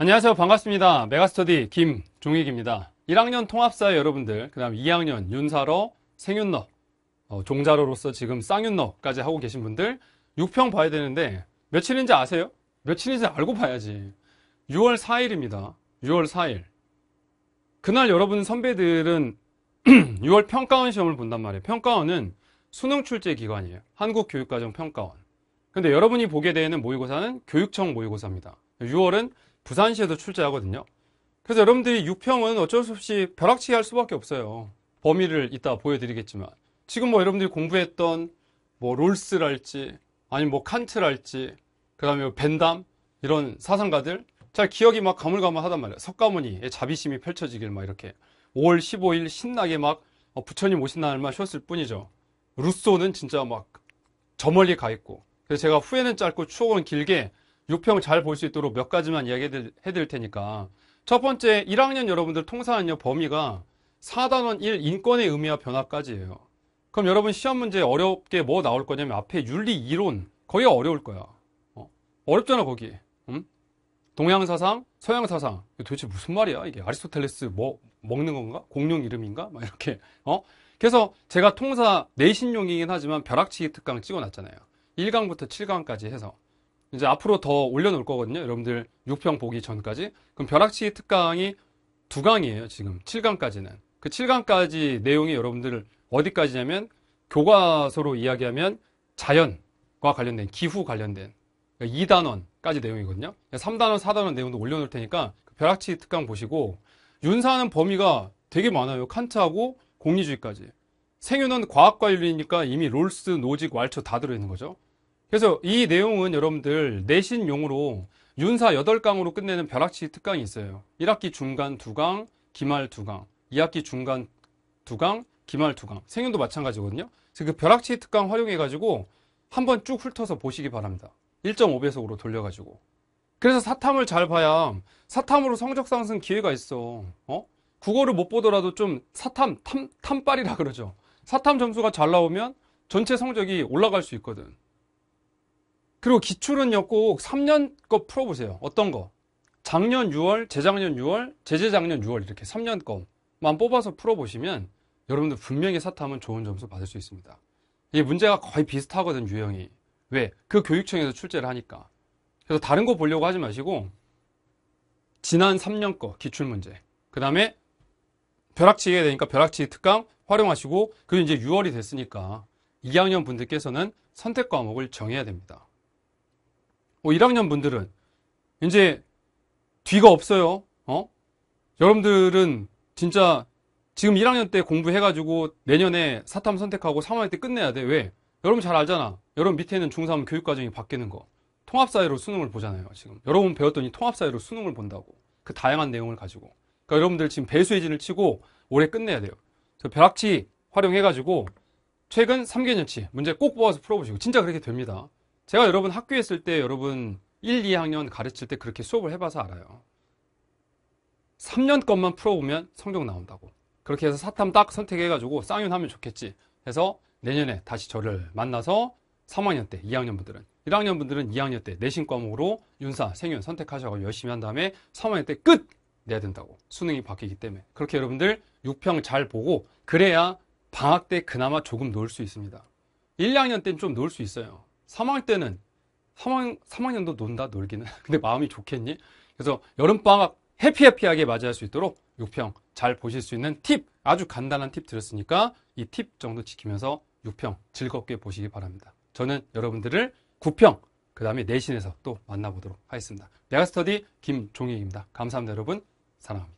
안녕하세요 반갑습니다 메가스터디 김종익입니다 1학년 통합사 여러분들 그 다음 2학년 윤사로 생윤너 어, 종자로로서 지금 쌍윤너까지 하고 계신 분들 6평 봐야 되는데 며칠인지 아세요? 며칠인지 알고 봐야지 6월 4일입니다 6월 4일 그날 여러분 선배들은 6월 평가원 시험을 본단 말이에요 평가원은 수능 출제 기관이에요 한국교육과정 평가원 근데 여러분이 보게 되는 모의고사는 교육청 모의고사입니다 6월은 부산시에도 출제하거든요. 그래서 여러분들이 6평은 어쩔 수 없이 벼락치기 할 수밖에 없어요. 범위를 이따 보여드리겠지만 지금 뭐 여러분들이 공부했던 뭐 롤스랄지 아니면 뭐 칸트랄지 그 다음에 뭐 벤담 이런 사상가들 잘 기억이 막 가물가물하단 말이에요. 석가모니의 자비심이 펼쳐지길 막 이렇게 5월 15일 신나게 막 어, 부처님 오신 날만 쉬었을 뿐이죠. 루소는 진짜 막 저 멀리 가 있고 그래서 제가 후에는 짧고 추억은 길게 6평 잘 볼 수 있도록 몇 가지만 이야기해 드릴 테니까 첫 번째 1학년 여러분들 통사는요 범위가 4단원 1 인권의 의미와 변화까지예요 그럼 여러분 시험 문제 어렵게 뭐 나올 거냐면 앞에 윤리 이론 거의 어려울 거야 어? 렵잖아 거기 응? 음? 동양사상 서양사상 도대체 무슨 말이야 이게 아리스토텔레스 뭐 먹는 건가 공룡 이름인가 막 이렇게 어 그래서 제가 통사 내신용이긴 하지만 벼락치기 특강 찍어놨잖아요 1강부터 7강까지 해서 이제 앞으로 더 올려놓을 거거든요. 여러분들 6평 보기 전까지. 그럼 벼락치기 특강이 두 강이에요. 지금 7강까지는. 그 7강까지 내용이 여러분들 어디까지냐면 교과서로 이야기하면 자연과 관련된 기후 관련된 2단원까지 그러니까 내용이거든요. 3단원, 4단원 내용도 올려놓을 테니까 그 벼락치기 특강 보시고 윤사는 범위가 되게 많아요. 칸트하고 공리주의까지. 생유는 과학과 윤리니까 이미 롤스, 노직, 왈초 다 들어있는 거죠. 그래서 이 내용은 여러분들 내신용으로 윤사 8강으로 끝내는 벼락치기 특강이 있어요. 1학기 중간 2강, 기말 2강, 2학기 중간 2강, 기말 2강. 생윤도 마찬가지거든요. 그래서 그 벼락치기 특강 활용해가지고 한번 쭉 훑어서 보시기 바랍니다. 1.5배속으로 돌려가지고. 그래서 사탐을 잘 봐야 사탐으로 성적 상승 기회가 있어. 어? 국어를 못 보더라도 좀 사탐, 탐, 탐빨이라 그러죠. 사탐 점수가 잘 나오면 전체 성적이 올라갈 수 있거든. 그리고 기출은요 꼭 3년 거 풀어보세요 어떤 거 작년 6월, 재작년 6월, 재재작년 6월 이렇게 3년 거만 뽑아서 풀어보시면 여러분들 분명히 사탐은 좋은 점수 받을 수 있습니다 이 문제가 거의 비슷하거든 유형이 왜? 그 교육청에서 출제를 하니까 그래서 다른 거 보려고 하지 마시고 지난 3년 거 기출문제 그 다음에 벼락치기가 되니까 벼락치기 특강 활용하시고 그리고 이제 6월이 됐으니까 2학년 분들께서는 선택 과목을 정해야 됩니다 뭐 1학년 분들은 이제 뒤가 없어요. 어? 여러분들은 진짜 지금 1학년 때 공부해가지고 내년에 사탐 선택하고 3학년 때 끝내야 돼. 왜? 여러분 잘 알잖아. 여러분 밑에는 중3 교육과정이 바뀌는 거. 통합사회로 수능을 보잖아요. 지금 여러분 배웠더니 통합사회로 수능을 본다고. 그 다양한 내용을 가지고. 그러니까 여러분들 지금 배수의 진을 치고 올해 끝내야 돼요. 그래서 벼락치 활용해가지고 최근 3개년치 문제 꼭 뽑아서 풀어보시고 진짜 그렇게 됩니다. 제가 여러분 학교에 있을 때 여러분 1, 2학년 가르칠 때 그렇게 수업을 해봐서 알아요. 3년 것만 풀어보면 성적 나온다고. 그렇게 해서 사탐 딱 선택해가지고 쌍윤하면 좋겠지. 해서 내년에 다시 저를 만나서 3학년 때 2학년 분들은 1학년 분들은 2학년 때 내신 과목으로 윤사, 생윤 선택하셔서 열심히 한 다음에 3학년 때 끝! 내야 된다고. 수능이 바뀌기 때문에. 그렇게 여러분들 6평 잘 보고 그래야 방학 때 그나마 조금 놀 수 있습니다. 1, 2학년 때는 좀 놀 수 있어요. 3학년 때는 3학, 3학년도 논다 놀기는 근데 마음이 좋겠니? 그래서 여름방학 해피해피하게 맞이할 수 있도록 6평잘 보실 수 있는 팁 아주 간단한 팁 드렸으니까 이 팁 정도 지키면서 6평 즐겁게 보시기 바랍니다. 저는 여러분들을 9평그 다음에 내신에서 또 만나보도록 하겠습니다. 메가스터디 김종익입니다. 감사합니다 여러분. 사랑합니다.